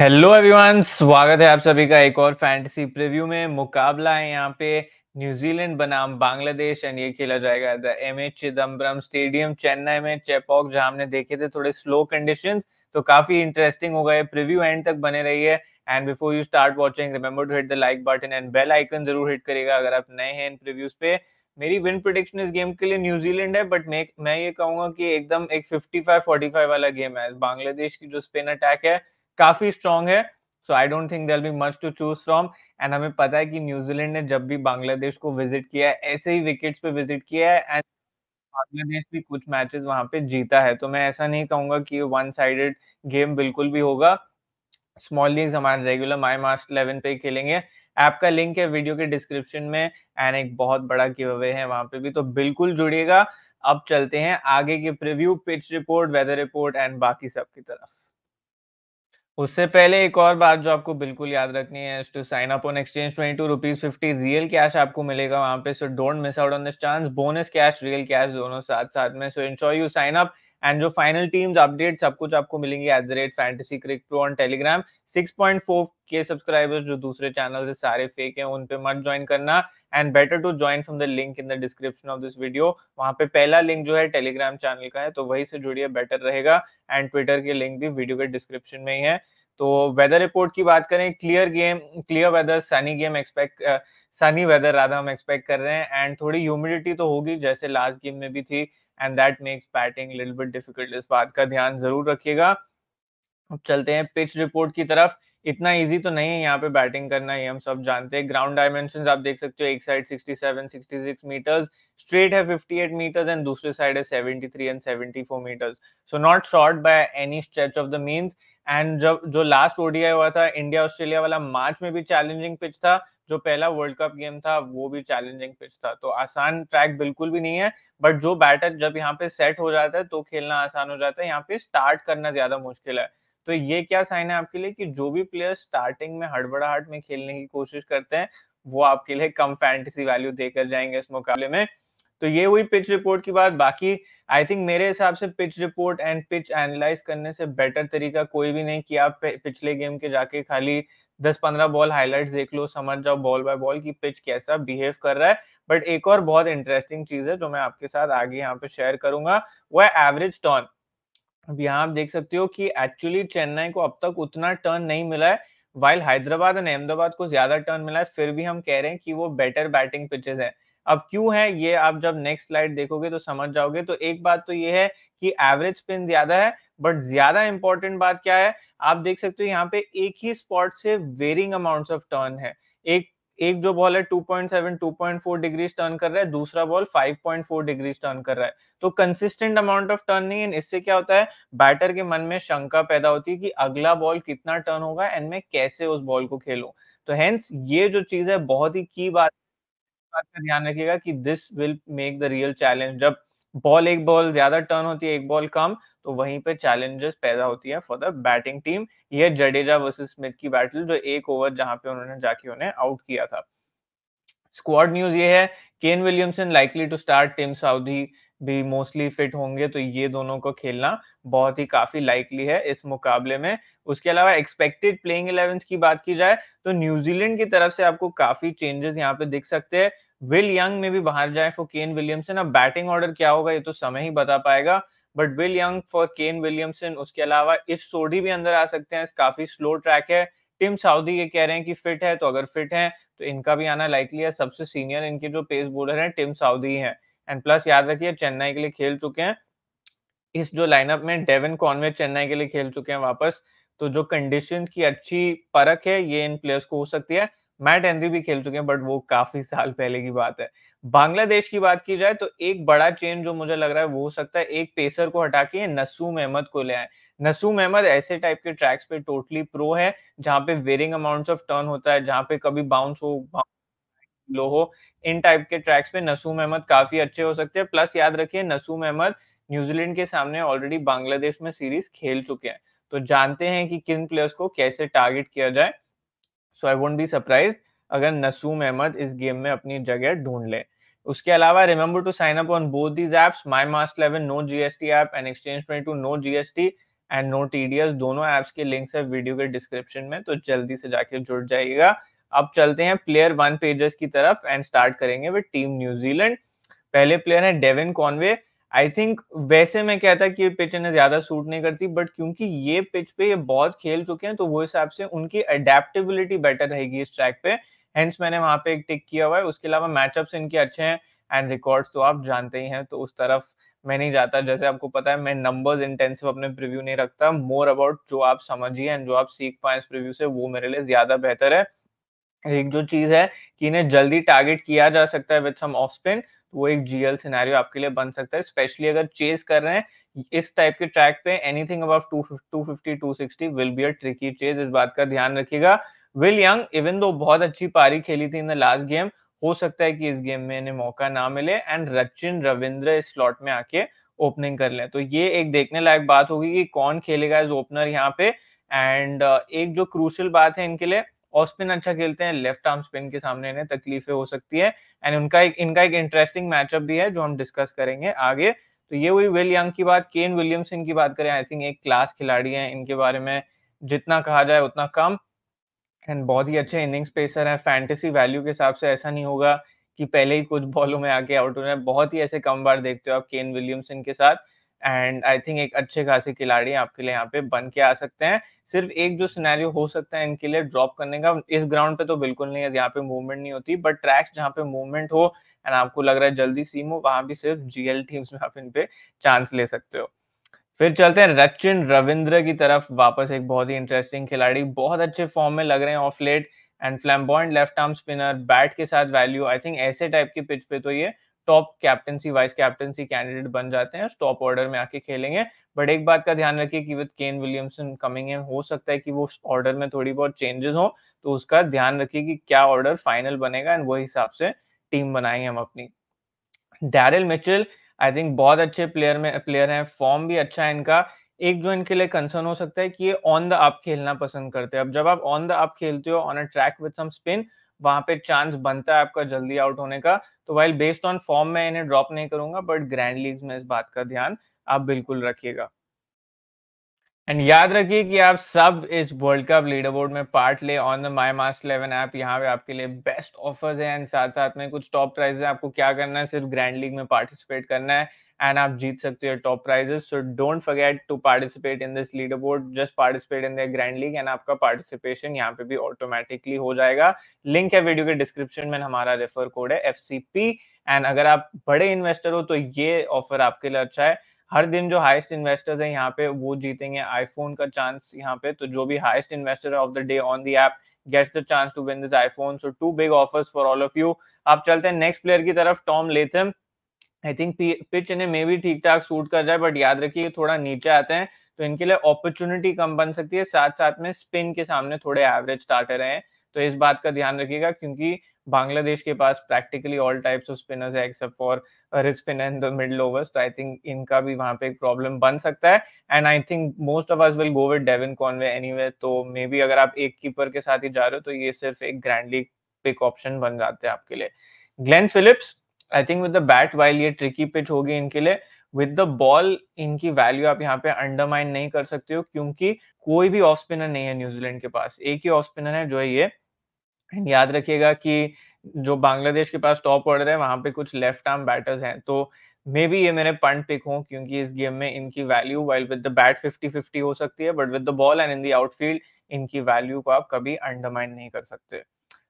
Hello everyone स्वागत है आप सभी का एक और फैंटेसी प्रीव्यू में मुकाबला है यहाँ पे न्यूजीलैंड बनाम बांग्लादेश एंड ये खेला जाएगा द एम एच चिदम्बरम स्टेडियम चेन्नई में चेपॉक जहाँ हमने देखे थे थोड़े स्लो कंडीशंस तो काफी इंटरेस्टिंग होगा ये प्रीव्यू एंड तक बने रही है and before you start watching remember to hit the like button and bell icon जरूर हिट करेगा अगर आप नए हैं इन प्रीव्यूज पे मेरी विन प्रोडिक्शन इस गेम के लिए न्यूजीलैंड है बट मैं मैं ये कहूंगा कि एकदम एक 55-45 वाला गेम है बांग्लादेश की जो स्पिन अटैक है काफी स्ट्रांग है so I don't think there be much to choose from and हमें पता है कि न्यूजीलैंड ने जब भी बांग्लादेश को विजिट किया है ऐसे ही विकेट्स पे विजिट किया है एंड बांग्लादेश भी कुछ मैचेस वहां पे जीता है तो मैं ऐसा नहीं कहूंगा कि वन साइडेड गेम बिल्कुल भी होगा स्मॉल लीग हमारे रेगुलर माई मास्ट इलेवन पे खेलेंगे ऐप का लिंक है वीडियो के डिस्क्रिप्शन में एंड एक बहुत बड़ा गिव अवे है वहां पे भी तो बिल्कुल जुड़िएगा अब चलते हैं आगे के preview pitch report weather report and बाकी सब की तरफ उससे पहले एक और बात जो आपको बिल्कुल याद रखनी है to sign up on Exchange twenty two rupees fifty real cash आपको मिलेगा वहां पे so don't miss out on this chance bonus cash real cash दोनों साथ साथ में so in you sign up and जो फाइनल टीम्स अपडेट सब कुछ आपको मिलेंगे at the rate fantasy crick pro on Telegram 6.4 के सब्सक्राइबर्स जो दूसरे चैनल से सारे फेक हैं उन पे मत ज्वाइन करना and better to join from the link in the description of this video वहां पे पहला लिंक जो है टेलीग्राम चैनल का है तो वही से जुड़िए बेटर रहेगा एंड ट्विटर के लिंक भी वीडियो के डिस्क्रिप्शन में ही है तो वेदर रिपोर्ट की बात करें clear game clear weather sunny game expect sunny weather rather हम एक्सपेक्ट कर रहे हैं एंड थोड़ी ह्यूमिडिटी तो होगी जैसे लास्ट गेम में भी थी and that makes batting little bit difficult इस बात का ध्यान जरूर रखिएगा अब चलते हैं पिच रिपोर्ट की तरफ इतना इजी तो नहीं है यहाँ पे बैटिंग करना ये हम सब जानते हैं ग्राउंड डायमेंशन आप देख सकते हो एक साइड 67 66 मीटर्स स्ट्रेट है 58 मीटर्स एंड दूसरे साइड है 73 and 74 metres so not short by any stretch of the means and जब जो लास्ट ओडीआई हुआ था इंडिया ऑस्ट्रेलिया वाला मार्च में भी चैलेंजिंग पिच था जो पहला वर्ल्ड कप गेम था वो भी चैलेंजिंग पिच था तो आसान ट्रैक बिल्कुल भी नहीं है बट जो बैटर जब यहाँ पे सेट हो जाता है तो खेलना आसान हो जाता है यहाँ पे स्टार्ट करना ज्यादा मुश्किल है तो ये क्या साइन है आपके लिए कि जो भी प्लेयर स्टार्टिंग में हड़बड़ाहट में खेलने की कोशिश करते हैं वो आपके लिए कम फैंटेसी वैल्यू देकर जाएंगे इस मुकाबले में तो ये हुई पिच रिपोर्ट की बात बाकी आई थिंक मेरे हिसाब से pitch report and pitch analyse करने से बेटर तरीका कोई भी नहीं कि आप पिछले गेम के जाके खाली दस पंद्रह बॉल हाईलाइट देख लो समझ जाओ बॉल बाय बॉल की पिच कैसा बिहेव कर रहा है बट एक और बहुत इंटरेस्टिंग चीज है जो मैं आपके साथ आगे यहाँ पे शेयर करूंगा वो है एवरेज टर्न अब यहाँ आप देख सकते हो कि एक्चुअली चेन्नई को अब तक उतना टर्न नहीं मिला है वाइल हैदराबाद एंड अहमदाबाद को ज्यादा टर्न मिला है फिर भी हम कह रहे हैं कि वो बेटर बैटिंग पिचेस है अब क्यों है ये आप जब नेक्स्ट स्लाइड देखोगे तो समझ जाओगे तो एक बात तो ये है कि एवरेज स्पिन ज्यादा है बट ज्यादा इंपॉर्टेंट बात क्या है आप देख सकते हो यहाँ पे एक ही स्पॉट से वेरिंग अमाउंट्स ऑफ टर्न है एक एक जो बॉल है 2.7 2.4 डिग्रीज टर्न कर रहा है दूसरा बॉल 5.4 डिग्रीज टर्न कर रहा है तो कंसिस्टेंट अमाउंट ऑफ टर्न नहीं है इससे क्या होता है बैटर के मन में शंका पैदा होती है कि अगला बॉल कितना टर्न होगा एंड मैं कैसे उस बॉल को खेलूं तो हेंस ये जो चीज है बहुत ही की बात बात का ध्यान रखिएगा कि this will make the real challenge जब बॉल एक बॉल ज्यादा टर्न होती है एक बॉल कम तो वहीं पे चैलेंजेस पैदा होती है फॉर द बैटिंग टीम यह जडेजा वर्सेस स्मिथ की बैटल जो एक ओवर जहां पे उन्होंने जाके उन्हें आउट किया था स्क्वाड न्यूज ये है Kane Williamson likely to start team Southee भी मोस्टली फिट होंगे तो ये दोनों को खेलना बहुत ही काफी लाइकली है इस मुकाबले में उसके अलावा एक्सपेक्टेड प्लेइंग इलेवन की बात की जाए तो न्यूजीलैंड की तरफ से आपको काफी चेंजेस यहाँ पे दिख सकते हैं विल यंग में भी बाहर जाए फॉर केन विलियमसन अब बैटिंग ऑर्डर क्या होगा ये तो समय ही बता पाएगा but Will Young for Kane Williamson उसके अलावा इस सोडी भी अंदर आ सकते हैं काफी स्लो ट्रैक है टिम साउदी ये कह रहे हैं कि फिट है तो अगर फिट है तो इनका भी आना लाइकली है सबसे सीनियर इनके जो पेस बोलर हैं टिम साउदी हैं एंड प्लस याद रखिए चेन्नई के लिए खेल चुके हैं इस जो लाइनअप में डेविन कॉनवे चेन्नई के लिए खेल चुके हैं वापस तो जो कंडीशन की अच्छी परख है ये इन प्लेयर्स को हो सकती है मैट एनरी भी खेल चुके हैं बट वो काफी साल पहले की बात है बांग्लादेश की बात की जाए तो एक बड़ा चेंज जो मुझे लग रहा है वो हो सकता है एक पेसर को हटा के नसूम अहमद को ले आए नसूम अहमद ऐसे टाइप के ट्रैक्स पे टोटली प्रो है जहाँ पे वेरिंग अमाउंट्स ऑफ टर्न होता है जहां पे कभी बाउंस हो लो हो इन टाइप के ट्रैक्स पे नसूम अहमद काफी अच्छे हो सकते हैं प्लस याद रखिए नसूम अहमद न्यूजीलैंड के सामने ऑलरेडी बांग्लादेश में सीरीज खेल चुके हैं तो जानते हैं कि किन प्लेयर्स को कैसे टारगेट किया जाए so I won't be surprise अगर नसूम अहमद इस गेम में अपनी जगह ढूंढ ले उसके अलावा remember to sign up on both these apps My Mast Eleven no T app and Exchange twenty two no GST and no TDS दोनों एप्स के लिंक्स है वीडियो के डिस्क्रिप्शन में तो जल्दी से जाके जुड़ जाइएगा अब चलते हैं प्लेयर वन पेजेस की तरफ एंड स्टार्ट करेंगे विद टीम न्यूजीलैंड पहले प्लेयर है डेविन कॉनवे आई थिंक वैसे मैं कहता कि पिच इन्हें ज्यादा सूट नहीं करती बट क्योंकि ये पिच पे ये बहुत खेल चुके हैं तो वो हिसाब से उनकी अडेप्टेबिलिटी बेटर रहेगी इस ट्रैक पे हेंस मैंने वहां पे एक टिक किया हुआ है उसके अलावा मैचअप्स इनके अच्छे हैं एंड रिकॉर्ड्स तो आप जानते ही हैं तो उस तरफ मैं नहीं जाता जैसे आपको पता है मैं नंबर्स इंटेंसिव अपने प्रीव्यू नहीं रखता मोर अबाउट जो आप समझिए एंड जो आप सीख पाए इस प्रीव्यू से वो मेरे लिए ज्यादा बेहतर है एक जो चीज है कि इन्हें जल्दी टारगेट किया जा सकता है विद सम ऑफ स्पिन वो एक जीएल सिनेरियो आपके लिए बन सकता है स्पेशली अगर चेस कर रहे हैं इस टाइप के ट्रैक पे anything fifty to sixty will be a tricky chase इस बात का ध्यान रखिएगा विल यंग इवन दो बहुत अच्छी पारी खेली थी इन द लास्ट गेम हो सकता है कि इस गेम में इन्हें मौका ना मिले एंड रचिन रविंद्र इस स्लॉट में आके ओपनिंग कर ले तो ये एक देखने लायक बात होगी कि कौन खेलेगा एज ओपनर यहाँ पे एंड uh, एक जो क्रूशल बात है इनके लिए ऑफ स्पिन अच्छा खेलते हैं लेफ्ट आर्म स्पिन के सामने इन्हें तकलीफें हो सकती है एंड उनका एक इनका एक इंटरेस्टिंग मैचअप भी है जो हम डिस्कस करेंगे आगे तो ये हुई विल यंग की बात केन विलियमसन की बात करें आई थिंक एक क्लास खिलाड़ी है इनके बारे में जितना कहा जाए उतना कम एंड बहुत ही अच्छे इनिंग्स पेसर हैं फैंटेसी वैल्यू के हिसाब से ऐसा नहीं होगा कि पहले ही कुछ बॉलों में आके आउट हो रहे बहुत ही ऐसे कम बार देखते हो आप केन विलियमसन के साथ एंड आई थिंक एक अच्छे खासे खिलाड़ी आपके लिए यहाँ पे बन के आ सकते हैं सिर्फ एक जो सिनेरियो हो सकता है इनके लिए ड्रॉप करने का इस ग्राउंड पे तो बिल्कुल नहीं है यहाँ पे मूवमेंट नहीं होती बट ट्रैक्स जहाँ पे मूवमेंट हो एंड आपको लग रहा है जल्दी सीम हो वहां भी सिर्फ जीएल टीम्स में आप इन पे चांस ले सकते हो फिर चलते हैं रचिन रविंद्र की तरफ वापस एक बहुत ही इंटरेस्टिंग खिलाड़ी बहुत अच्छे फॉर्म में लग रहे हैं ऑफ लेट एंड फ्लैम लेफ्ट आर्म स्पिनर बैट के साथ वैल्यू आई थिंक ऐसे टाइप के पिच पे तो ये top captaincy vice captaincy candidate बन जाते हैं टॉप ऑर्डर में आके खेलेंगे बट एक बात का ध्यान रखिए कि विद केन विलियमसन कमिंग है हो सकता है कि वो ऑर्डर में थोड़ी बहुत चेंजेस हो तो उसका ध्यान रखिए कि क्या ऑर्डर फाइनल बनेगा एंड वो हिसाब से टीम बनाएंगे हम अपनी डैरिल मिचेल आई थिंक बहुत अच्छे प्लेयर में प्लेयर हैं फॉर्म भी अच्छा है इनका एक जो इनके लिए कंसर्न हो सकता है कि ये ऑन द अप खेलना पसंद करते हैं अब जब आप ऑन द अप खेलते हो on a track with some spin वहां पे चांस बनता है आपका जल्दी आउट होने का तो वाइल बेस्ड ऑन फॉर्म में इन्हें ड्रॉप नहीं करूंगा बट ग्रैंड लीग में इस बात का ध्यान आप बिल्कुल रखिएगा एंड याद रखिए कि आप सब इस वर्ल्ड कप लीडर बोर्ड में पार्ट ले on the My Mast Eleven app यहाँ पे आपके लिए बेस्ट ऑफर्स हैं एंड साथ साथ में कुछ टॉप प्राइजेस आपको क्या करना है सिर्फ ग्रैंड लीग में पार्टिसिपेट करना है एंड आप जीत सकते हो top prizes so don't forget to participate in this leaderboard just participate in the grand league and आपका पार्टिसिपेशन यहाँ पे भी ऑटोमेटिकली हो जाएगा लिंक है वीडियो के डिस्क्रिप्शन में हमारा रेफर कोड है एफ एंड अगर आप बड़े इन्वेस्टर हो तो ये ऑफर आपके लिए अच्छा है हर दिन जो हाइस्ट इन्वेस्टर्स हैं यहाँ पे वो जीतेंगे आईफोन का चांस यहाँ पे तो जो भी highest investor of the day on the app gets the chance to win this iPhone. So two big offers for all of you आप चलते हैं नेक्स्ट प्लेयर की तरफ Tom Latham I think pitch इन्हें मे भी ठीक ठाक सूट कर जाए बट याद रखिए थोड़ा नीचे आते हैं तो इनके लिए अपॉर्चुनिटी कम बन सकती है साथ साथ में स्पिन के सामने थोड़े एवरेज स्टार्टर हैं तो इस बात का ध्यान रखिएगा क्योंकि बांग्लादेश के पास practically all types of spinners है except for wrist spin and the middle overs तो आई थिंक इनका भी वहां पे एक प्रॉब्लम बन सकता है and I think most of us will go with Devon Conway anyway तो मे बी अगर आप एक कीपर के साथ ही जा रहे हो तो ये सिर्फ एक ग्रैंडली पिक ऑप्शन बन जाते हैं आपके लिए Glenn Phillips I think with the bat while ये ट्रिकी पिच होगी इनके लिए विद द बॉल इनकी वैल्यू आप यहाँ पे अंडरमाइन नहीं कर सकते हो क्योंकि कोई भी ऑफ स्पिनर नहीं है न्यूजीलैंड के पास एक ही ऑफ स्पिनर है जो है ये याद रखिएगा कि जो बांग्लादेश के पास टॉप ऑर्डर है वहां पे कुछ लेफ्ट आर्म बैटर्स हैं तो मे बी ये मेरे पंट पिक हों क्योंकि इस गेम में इनकी value while with the bat 50-50 हो सकती है but with the ball and in the outfield इनकी वैल्यू को आप कभी अंडरमाइन नहीं कर सकते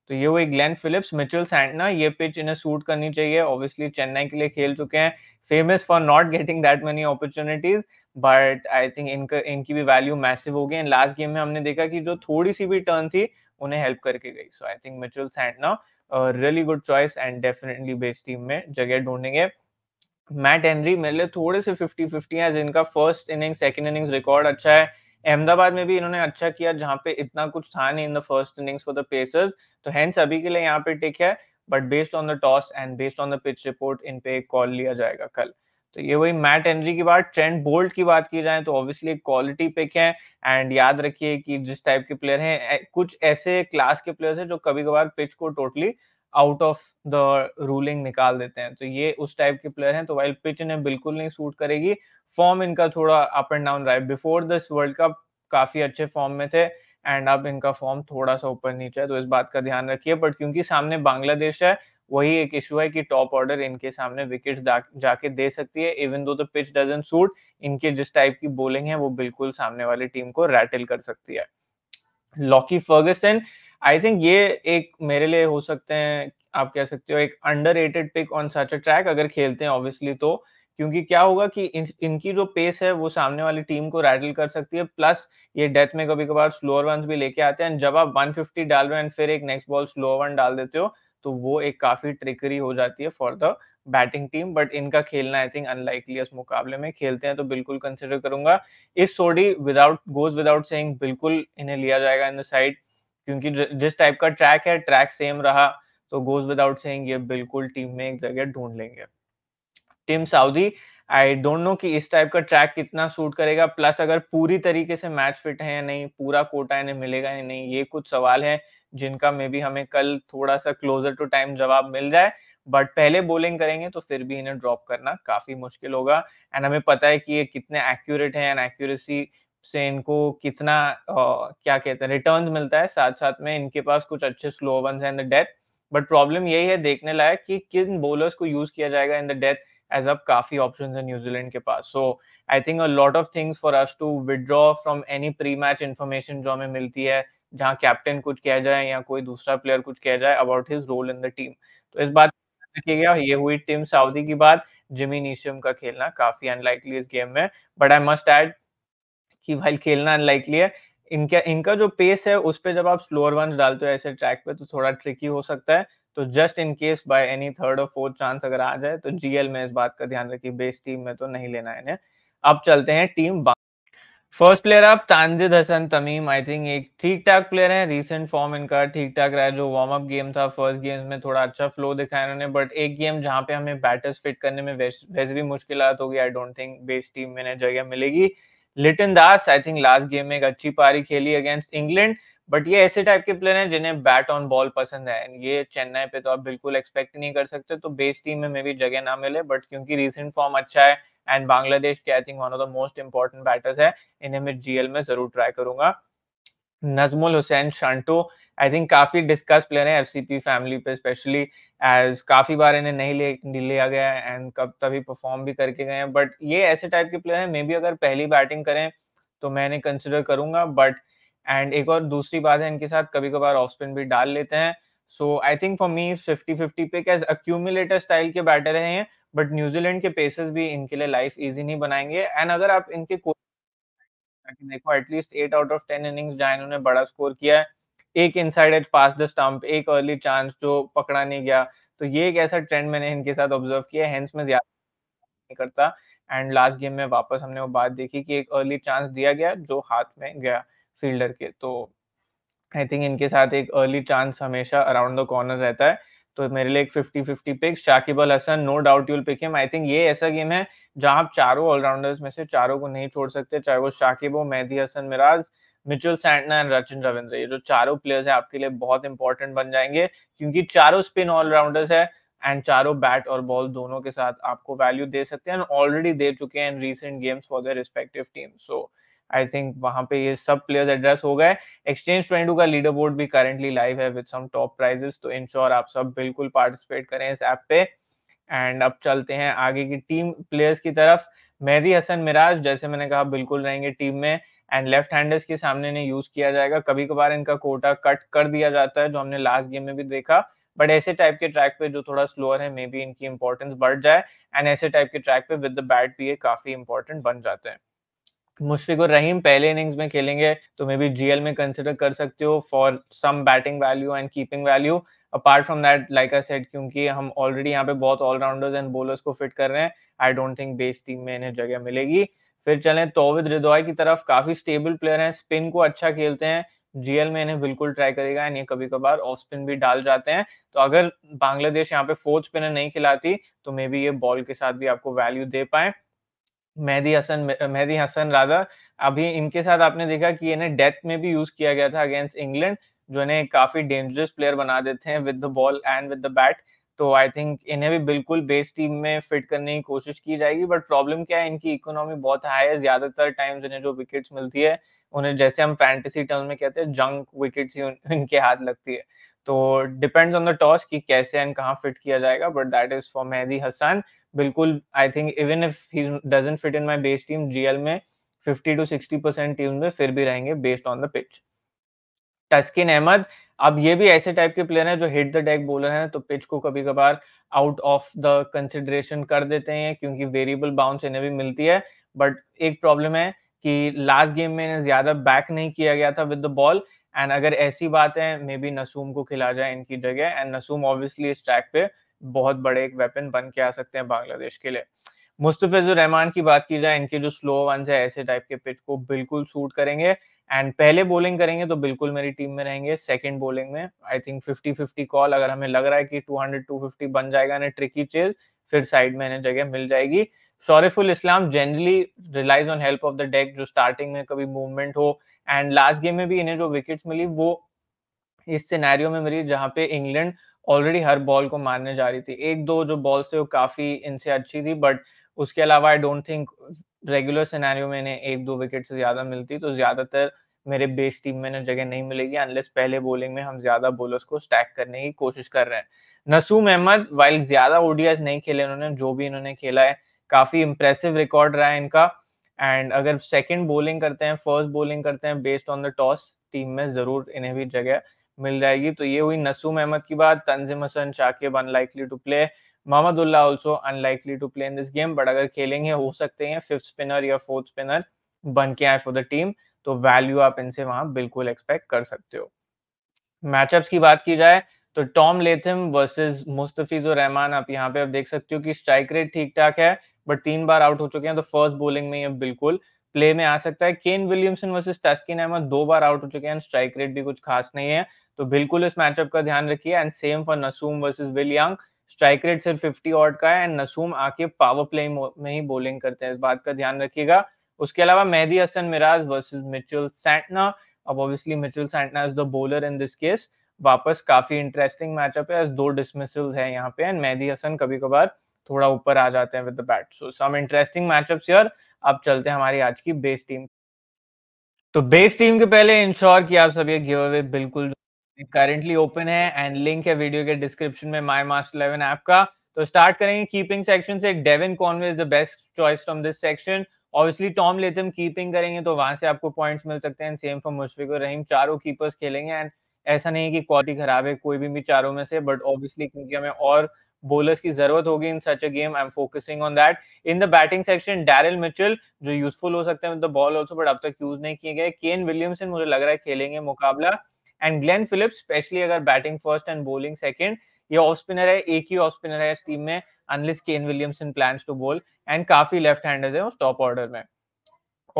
तो ये हुई ग्लेन फिलिप्स मिचुअल सैंटना ये पिच इन्हें सूट करनी चाहिए ऑब्वियसली चेन्नई के लिए खेल चुके हैं famous for not getting that many opportunities but I think इनका इनकी भी वैल्यू मैसिव गई एंड लास्ट गेम में हमने देखा कि जो थोड़ी सी भी टर्न थी उन्हें हेल्प करके गई सो I think Mitchell Santner really good choice and definitely best team में जगह ढूंढेंगे मैट हेनरी मेरे लिए थोड़े से फिफ्टी फिफ्टी है जिनका first inning second innings record अच्छा है अहमदाबाद में भी इन्होंने अच्छा किया जहां पे इतना कुछ था नहीं in the first innings for the pacers तो हैंस अभी के लिए यहाँ पे टिक है but based on the toss and based on the pitch report इन पे कॉल लिया जाएगा कल तो ये वही मैट एनरी की बात ट्रेंड बोल्ट की बात की जाए तो ऑब्वियसली एक क्वालिटी पिक है एंड याद रखिए कि जिस टाइप के प्लेयर हैं कुछ ऐसे क्लास के प्लेयर्स हैं जो कभी कभार पिच को totally totally out of the ruling निकाल देते हैं तो ये उस टाइप के प्लेयर हैं तो वाइल पिच इन्हें बिल्कुल नहीं सूट करेगी फॉर्म इनका थोड़ा अप एंड डाउन रहा है बिफोर दिस वर्ल्ड कप काफी अच्छे फॉर्म में थे एंड अब इनका फॉर्म थोड़ा सा ऊपर नीचे है तो इस बात का ध्यान रखिए बट क्योंकि सामने बांग्लादेश है वही एक इशू है कि टॉप ऑर्डर इनके सामने विकेट्स जाके दे सकती है even though the pitch dozen suit इनके जिस टाइप की बॉलिंग है वो बिल्कुल सामने वाली टीम को रैटल कर सकती है लॉकी फर्गसन आई थिंक ये एक मेरे लिए हो सकते हैं आप कह सकते हो एक underrated pick on such a track अगर खेलते हैं ऑब्वियसली तो क्योंकि क्या होगा कि इन, इनकी जो पेस है वो सामने वाली टीम को रैडल कर सकती है प्लस ये डेथ में कभी कभार स्लोअर वन भी लेके आते हैं जब आप 150 डाल रहे हो एंड फिर एक नेक्स्ट बॉल स्लोअर वन डाल देते हो तो वो एक काफी ट्रिकरी हो जाती है for the batting team but इनका खेलना आई थिंक अनलाइकली इस मुकाबले में खेलते हैं तो बिल्कुल कंसिडर करूंगा इस Sodhi without goes without saying बिल्कुल इन्हें लिया जाएगा इन द साइड क्योंकि जिस टाइप का ट्रैक है ट्रैक सेम रहा तो गोज विदाउट सेइंग ये बिल्कुल टीम में एक जगह ढूंढ लेंगे Tim Southee I don't know कि इस टाइप का ट्रैक कितना सूट करेगा प्लस अगर पूरी तरीके से मैच फिट है या नहीं पूरा कोटा इन्हें मिलेगा या नहीं ये कुछ सवाल है जिनका मे बी हमें कल थोड़ा सा क्लोजर टू टाइम जवाब मिल जाए बट पहले बोलिंग करेंगे तो फिर भी इन्हें ड्रॉप करना काफी मुश्किल होगा एंड हमें पता है कि ये कितने एक्यूरेट हैं एंड एक्यूरेसी से इनको कितना क्या कहते हैं रिटर्न मिलता है साथ साथ में इनके पास कुछ अच्छे स्लो वन है in the death but problem यही है देखने लायक कि किन बोलर्स को यूज किया जाएगा इन द डेथ एज अब काफी ऑप्शन है न्यूजीलैंड के पास so I think a lot of things for us to withdraw from any pre match information जो हमें मिलती है जहाँ कैप्टन कुछ कह जाए या कोई दूसरा प्लेयर कुछ कह जाए about his role in the team तो इस बात रखेगा ये हुई टीम साउदी की बात जिमी नीशियम का खेलना काफी अनलाइकली इस गेम में बट आई मस्ट एड कि भाई खेलना अनलाइकली है इनका इनका जो पेस है उस पर जब आप स्लोअर वंस डालते हो ऐसे ट्रैक पे तो थोड़ा ट्रिकी हो सकता है तो just in case by any third और फोर्थ चांस अगर आ जाए तो जीएल में इस बात का ध्यान रखिए बेस टीम में तो नहीं लेना है इन्हें अब चलते हैं टीम फर्स्ट प्लेयर आप तानजिद हसन तमीम आई थिंक एक ठीक ठाक प्लेयर है रिसेंट फॉर्म इनका ठीक ठाक रहा जो वार्म अप गेम था फर्स्ट गेम्स में थोड़ा अच्छा फ्लो दिखाया इन्होंने बट एक गेम जहां पे हमें बैटर्स फिट करने में वैसे भी मुश्किल होगी I don't think best team में जगह मिलेगी Liton Das I think last game में एक अच्छी पारी खेली अगेंस्ट इंग्लैंड बट ये ऐसे टाइप के प्लेयर हैं जिन्हें बैट ऑन बॉल पसंद है ये चेन्नई पे तो आप बिल्कुल एक्सपेक्ट नहीं कर सकते तो बेस टीम में मे भी जगह ना मिले बट क्योंकि रिसेंट फॉर्म अच्छा है एंड बांग्लादेश के I think one of the most important batters है इन्हें मैं जीएल में जरूर ट्राई करूंगा नजमुल हुसैन शांटो आई थिंक काफी डिस्कस प्लेयर हैं एफसीपी फैमिली पे स्पेशली एज काफी बार इन्हें नहीं ले लिया गया एंड कब तभी परफॉर्म भी करके गए हैं बट ये ऐसे टाइप के प्लेयर हैं मे बी अगर पहली बैटिंग करें तो मैं इन्हें कंसिडर करूंगा बट एंड एक और दूसरी बात है इनके साथ कभी कभार ऑफ स्पिन भी डाल लेते हैं so I think for me fifty fifty पे एज अक्यूमुलेटर स्टाइल के बैटर रहे हैं बट न्यूजीलैंड के पेसेस भी इनके लिए लाइफ इजी नहीं बनाएंगे एंड अगर आप इनके को कि देखो at least eight out of ten innings जहाँ इन्होंने बड़ा स्कोर किया है एक inside edge past the stump एक अर्ली चांस जो पकड़ा नहीं गया तो ये एक ऐसा ट्रेंड मैंने इनके साथ ऑब्जर्व किया है हेंस मैं ज्यादा नहीं करता एंड लास्ट गेम में वापस हमने वो बात देखी कि एक अर्ली चांस दिया गया जो हाथ में गया फील्डर के तो आई थिंक इनके साथ एक अर्ली चांस हमेशा अराउंड द कॉर्नर रहता है तो मेरे लिए एक fifty fifty pick Shakib Al Hasan no doubt you'll pick him I think ये ऐसा गेम है जहां आप चारों ऑलराउंडर्स में से चारों को नहीं छोड़ सकते चाहे वो शाकिब हो मेहदी हसन मिराज मिचुअल सैंडना एंड रचिन रविंद्र ये जो चारों प्लेयर्स हैं आपके लिए बहुत इंपॉर्टेंट बन जाएंगे क्योंकि चारों स्पिन ऑलराउंडर्स है एंड चारों बैट और बॉल दोनों के साथ आपको वैल्यू दे सकते हैं ऑलरेडी दे चुके हैं recent games for the respective team so I think वहां पे ये सब प्लेयर्स एड्रेस हो गए एक्सचेंज ट्वेंटी का लीडर बोर्ड भी करेंटली लाइव है विद सम टॉप प्राइजेस तो इंश्योर आप सब बिल्कुल पार्टिसिपेट करें इस ऐप पे एंड अब चलते हैं आगे की टीम प्लेयर्स की तरफ मेहदी हसन मिराज जैसे मैंने कहा बिल्कुल रहेंगे टीम में एंड लेफ्ट हैंडर्स के सामने ने यूज किया जाएगा कभी कभार इनका कोटा कट कर दिया जाता है जो हमने लास्ट गेम में भी देखा बट ऐसे टाइप के ट्रैक पे जो थोड़ा स्लोअर है मे बी इनकी इंपॉर्टेंस बढ़ जाए एंड ऐसे टाइप के ट्रैक पे विद द बैट भी ये काफी इंपॉर्टेंट बन जाते हैं मुशफिकुर रहीम पहले इनिंग्स में खेलेंगे तो मे बी जीएल में कंसिडर कर सकते हो for some batting value and keeping value apart from that like I said क्योंकि हम ऑलरेडी यहाँ पे बहुत ऑलराउंडर्स एंड बोलर्स को फिट कर रहे हैं I don't think base team में इन्हें जगह मिलेगी फिर चले तोविद रिदोय की तरफ काफी स्टेबल प्लेयर हैं स्पिन को अच्छा खेलते हैं जीएल में इन्हें बिल्कुल ट्राई करेगा एंड ये कभी कभार ऑफ स्पिन भी डाल जाते हैं तो अगर बांग्लादेश यहाँ पे फोर्थ स्पिनर नहीं खिलाती तो मे बी ये बॉल के साथ भी आपको वैल्यू दे पाए मेहदी हसन मेहदी हसन राधा अभी इनके साथ आपने देखा कि इन्हें डेथ में भी यूज किया गया था अगेंस्ट इंग्लैंड जो इन्हें काफी डेंजरस प्लेयर बना देते हैं with the ball and with the bat तो आई थिंक इन्हें भी बिल्कुल बेस टीम में फिट करने की कोशिश की जाएगी बट प्रॉब्लम क्या है इनकी इकोनॉमी बहुत हाई है ज्यादातर टाइम्स इन्हें जो विकेट्स मिलती है उन्हें जैसे हम फैंटेसी टर्म में कहते हैं जंक विकेट्स ही इनके हाथ लगती है तो डिपेंड्स ऑन द टॉस कि कैसे एंड कहाँ फिट किया जाएगा but that is for Mehidy Hasan बिल्कुल I think even if he doesn't fit in my base team GL में 50 टू 60 परसेंट टीम में फिर भी रहेंगे based on the pitch Taskin Ahmed अब ये भी ऐसे टाइप के प्लेयर हैं जो हिट द डेक बोलर हैं तो पिच को कभी कभार आउट ऑफ द कंसिडरेशन कर देते हैं क्योंकि वेरिएबल बाउंस इन्हें भी मिलती है बट एक प्रॉब्लम है कि लास्ट गेम में इन्हें ज्यादा बैक नहीं किया गया था विद द बॉल एंड अगर ऐसी बात है मे बी नसूम को खिला जाए इनकी जगह एंड नसूम ऑब्वियसली इस ट्रैक पे बहुत बड़े एक वेपन बन के आ सकते हैं बांग्लादेश के लिए मुस्तफिजुर रहमान की बात की जाए इनके जो स्लो वन है ऐसे टाइप के पिच को बिल्कुल सूट करेंगे एंड पहले बॉलिंग करेंगे तो बिल्कुल मेरी टीम में रहेंगे सेकंड बॉलिंग में आई थिंक 50 50 कॉल अगर हमें लग रहा है कि 200 250 बन जाएगा ना ट्रिकी चेज फिर साइड में इन्हें जगह मिल जाएगी Shoriful Islam generally relies on help of the deck जो स्टार्टिंग में कभी मूवमेंट हो एंड लास्ट गेम में भी इन्हें जो विकेट्स मिली वो इस सिनेरियो में मिली जहां पे इंग्लैंड ऑलरेडी हर बॉल को मारने जा रही थी एक दो जो बॉल थे वो काफी इनसे अच्छी थी बट उसके अलावा I don't think regular scenario में इन्हें एक दो विकेट से ज्यादा मिलती तो ज्यादातर मेरे बेस टीम में जगह नहीं मिलेगी अनलेस पहले बॉलिंग में हम ज्यादा बॉलर्स को स्टैक करने की कोशिश कर रहे हैं नसूम अहमद वाइल ज्यादा ओडियाज नहीं खेले उन्होंने जो भी इन्होंने खेला है काफी इंप्रेसिव रिकॉर्ड रहा है इनका एंड अगर सेकंड बॉलिंग करते हैं फर्स्ट बॉलिंग करते हैं based on the toss team में जरूर इन्हें भी जगह मिल जाएगी तो ये हुई नसूम अहमद की बात Tanzim Hasan Shakib unlikely to play Mahmudullah also unlikely to play in this game but अगर खेलेंगे हो सकते हैं फिफ्थ स्पिनर या फोर्थ स्पिनर बन के आए फॉर द टीम तो वैल्यू आप इनसे वहां बिल्कुल एक्सपेक्ट कर सकते हो मैचअप्स की बात की जाए तो Tom Latham versus Mustafizur Rahman आप यहाँ पे आप देख सकते हो कि स्ट्राइक रेट ठीक ठाक है बट तीन बार आउट हो चुके हैं तो फर्स्ट बोलिंग में ये बिल्कुल प्ले में आ सकता है Kane Williamson versus Taskin Ahmed दो बार आउट हो चुके हैं स्ट्राइक रेट भी कुछ खास नहीं है तो बिल्कुल इस मैचअप का ध्यान रखिए and same for Nasum versus Will Young strike rate सिर्फ फिफ्टी ऑट का है एंड नसूम आके पावर प्ले में ही बोलिंग करते हैं इस बात का ध्यान रखिएगा उसके अलावा Mehidy Hasan Miraz versus Mitchell Santner अब obviously Mitchell Santner is the bowler in this case वापस काफी इंटरेस्टिंग मैचअप है दो डिसमिसल्स है यहाँ पे एंड मेहदी हसन कभी कभार थोड़ा ऊपर आ जाते हैं with the bat so some interesting matchups here अब चलते हैं हमारी आज की बेस टीम तो बेस टीम के पहले इंश्योर कि आप सब ये गिव अवे बिल्कुल करेंटली ओपन है एंड लिंक है वीडियो के डिस्क्रिप्शन में माई मास्टर इलेवन ऐप का तो स्टार्ट करेंगे कीपिंग सेक्शन से Devon Conway is the best choice from this section obviously Tom Latham keeping करेंगे तो वहां से आपको पॉइंट्स मिल सकते हैं सेम फॉर मुशफिक और रहीम चारों कीपर्स खेलेंगे एंड ऐसा नहीं है कि क्वालिटी खराब है कोई भी भी चारों में से बट ऑब्वियसली क्योंकि हमें और बोलर्स की जरूरत होगी in such a game I am focusing on that in the batting section Daryl Mitchell जो यूजफुल हो सकते हैं द बॉल ऑल्सो बट अब तक यूज नहीं किए गए केन विलियमसन मुझे लग रहा है खेलेंगे मुकाबला एंड ग्लेन फिलिप्स स्पेशली अगर batting first and bowling second ये ऑफ स्पिनर है एक ही ऑफ स्पिनर है इस टीम में unless Kane Williamson plan to bowl and काफी लेफ्ट हैंडर्स है उस टॉप ऑर्डर में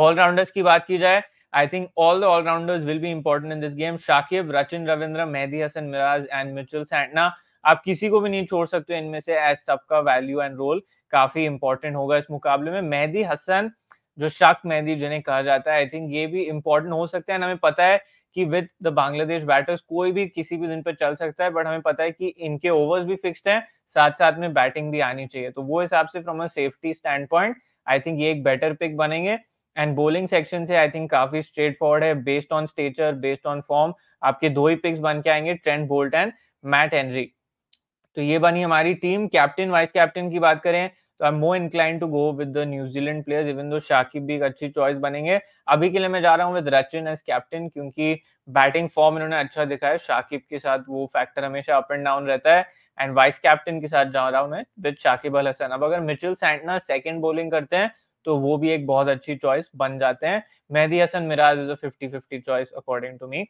ऑलराउंडर्स की बात की जाए I think all the all-rounders will be important in this game. Shakib, Rachin Ravindra, Mehdi Hasan Miraz, and Mitchell Santna. आप किसी को भी नहीं छोड़ सकते इनमें से एज सबका वैल्यू एंड रोल काफी इंपॉर्टेंट होगा इस मुकाबले में मेहदी हसन जो शक मेहदी जिन्हें कहा जाता है आई थिंक ये भी इंपॉर्टेंट हो सकता है हमें पता है कि विद द बांग्लादेश बैटर्स कोई भी किसी भी दिन पर चल सकता है बट हमें पता है कि इनके ओवर्स भी फिक्स्ड हैं साथ साथ में बैटिंग भी आनी चाहिए तो वो हिसाब से from a safety standpoint I think ये एक बेटर पिक बनेंगे एंड बोलिंग सेक्शन से आई थिंक काफी स्ट्रेट फॉरवर्ड है based on stature based on form आपके दो ही पिक्स बन के आएंगे Trent Boult and Matt Henry तो ये बनी हमारी टीम कैप्टन वाइस कैप्टन की बात करें तो I am more incline to go with the New Zealand players even though Shakib भी एक अच्छी चॉइस बनेंगे अभी के लिए मैं जा रहा हूँ विद रचिन एज कैप्टन क्योंकि बैटिंग फॉर्म इन्होंने अच्छा दिखा है शाकिब के साथ वो फैक्टर हमेशा अप एंड डाउन रहता है एंड वाइस कैप्टन के साथ जा रहा हूँ मैं विद शाकिब अल हसन अब अगर मिचुल सैंटना सेकेंड बॉलिंग करते हैं तो वो भी एक बहुत अच्छी चॉइस बन जाते हैं Mehidy Hasan Miraz is a fifty fifty choice according to me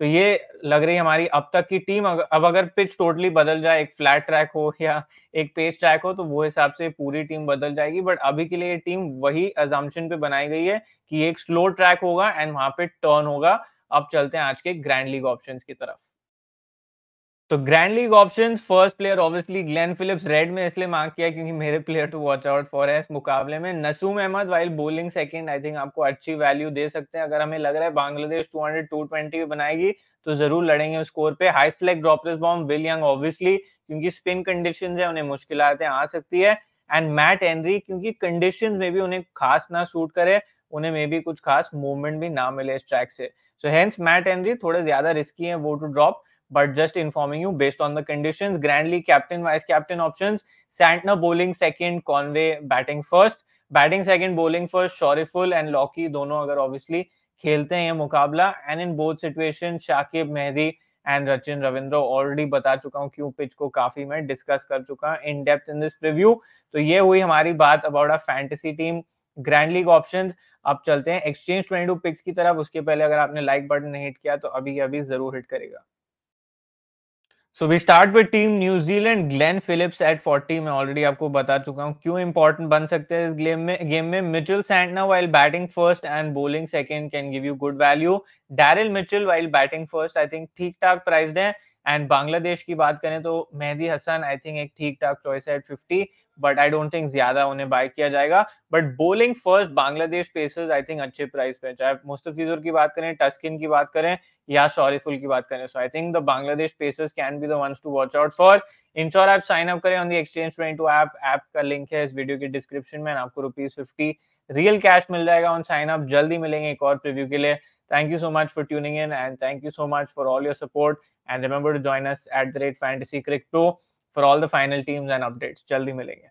तो ये लग रही है हमारी अब तक की टीम अग, अब अगर पिच टोटली बदल जाए एक फ्लैट ट्रैक हो या एक पेस ट्रैक हो तो वो हिसाब से पूरी टीम बदल जाएगी बट अभी के लिए टीम वही अजाम्पन पे बनाई गई है कि एक स्लो ट्रैक होगा एंड वहां पे टर्न होगा अब चलते हैं आज के ग्रैंड लीग ऑप्शन की तरफ तो grand league option first player obviously Glenn Phillips रेड में इसलिए मांग किया क्योंकि मेरे player to watch out for है इस मुकाबले में Nasum Ahmed while bowling second I think आपको अच्छी वैल्यू दे सकते हैं अगर हमें लग रहा है बांग्लादेश 200 टू भी बनाएगी तो जरूर लड़ेंगे उस स्कोर पे हाई स्लेक ड्रॉपलेस बॉम्ब विल यंग ऑब्वियसली क्योंकि स्पिन कंडीशन है उन्हें मुश्किल आ सकती है एंड मैट एनरी क्योंकि कंडीशन में भी उन्हें खास ना सूट करे उन्हें मे भी कुछ खास मूवमेंट भी ना मिले इस ट्रैक से सो हेंस मैट एनरी थोड़े ज्यादा रिस्की है वो to drop but just informing you based on the conditions. Grand league captain vice captain options. Santner bowling second, Conway batting first batting second bowling first Shoriful and Lockie दोनों अगर obviously खेलते हैं मुकाबला and in both situation Shakib Mehidy and Rachin Ravindra already बता चुका हूँ क्यों pitch को काफी मैं डिस्कस कर चुका हूँ in depth in this preview तो ये हुई हमारी बात about a fantasy team grand league option अब चलते हैं एक्सचेंज ट्वेंटी पिक्स की तरफ उसके पहले अगर आपने लाइक बटन नहीं हिट किया तो अभी अभी जरूर हिट करेगा so we start with team New Zealand Glenn Phillips at 40 मैं ऑलरेडी आपको बता चुका हूँ क्यों इंपॉर्टेंट बन सकते हैं इस गेम में गेम में Mitchell Santner while batting first and bowling second can give you good value Daryl Mitchell while batting first I think ठीक ठाक प्राइज है एंड बांग्लादेश की बात करें तो मेहदी हसन आई थिंक एक ठीक ठाक चॉइस है at fifty but I don't think ज्यादा उन्हें बाय किया जाएगा but bowling first Bangladesh pacers I think अच्छे प्राइस पे चाहे मुस्तफिजुर की बात करें टस्किन की बात करें या शॉरीफुल की बात करें so I think the Bangladesh pacers can be the ones to watch out for ensure आप साइन अप करें on the Exchange twenty two app app का लिंक है इस वीडियो के डिस्क्रिप्शन में आपको रुपीज फिफ्टी रियल कैश मिल जाएगा ऑन साइन अप जल्दी मिलेंगे एक और प्रिव्यू के लिए thank you so much for tuning in and thank you so much for all your support And remember to join us at the rate fantasy Crypto for all the final teams and updates. Jaldi milenge.